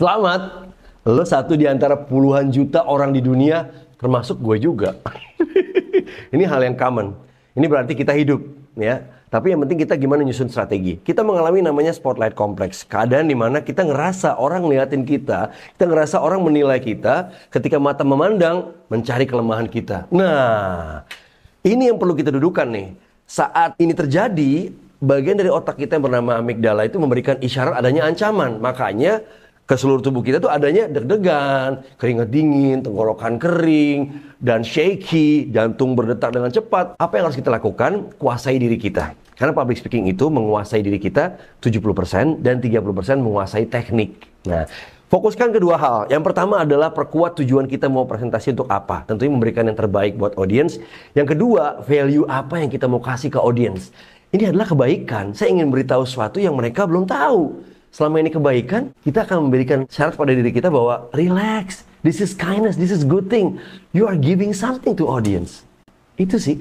Selamat, lo satu di antara puluhan juta orang di dunia, termasuk gue juga. ini hal yang common. Ini berarti kita hidup, ya. Tapi yang penting kita gimana nyusun strategi. Kita mengalami namanya spotlight kompleks. Keadaan dimana kita ngerasa orang ngeliatin kita, kita ngerasa orang menilai kita, ketika mata memandang, mencari kelemahan kita. Nah, ini yang perlu kita dudukan nih. Saat ini terjadi, bagian dari otak kita yang bernama amigdala itu memberikan isyarat adanya ancaman. Makanya ke seluruh tubuh kita tuh adanya deg-degan, keringat dingin, tenggorokan kering, dan shaky, jantung berdetak dengan cepat. Apa yang harus kita lakukan? Kuasai diri kita. Karena public speaking itu menguasai diri kita 70% dan 30% menguasai teknik. Nah, Fokuskan kedua hal. Yang pertama adalah perkuat tujuan kita mau presentasi untuk apa. Tentunya memberikan yang terbaik buat audience. Yang kedua, value apa yang kita mau kasih ke audience? Ini adalah kebaikan. Saya ingin beritahu sesuatu yang mereka belum tahu selama ini kebaikan, kita akan memberikan syarat pada diri kita bahwa relax, this is kindness, this is good thing. You are giving something to audience. Itu sih.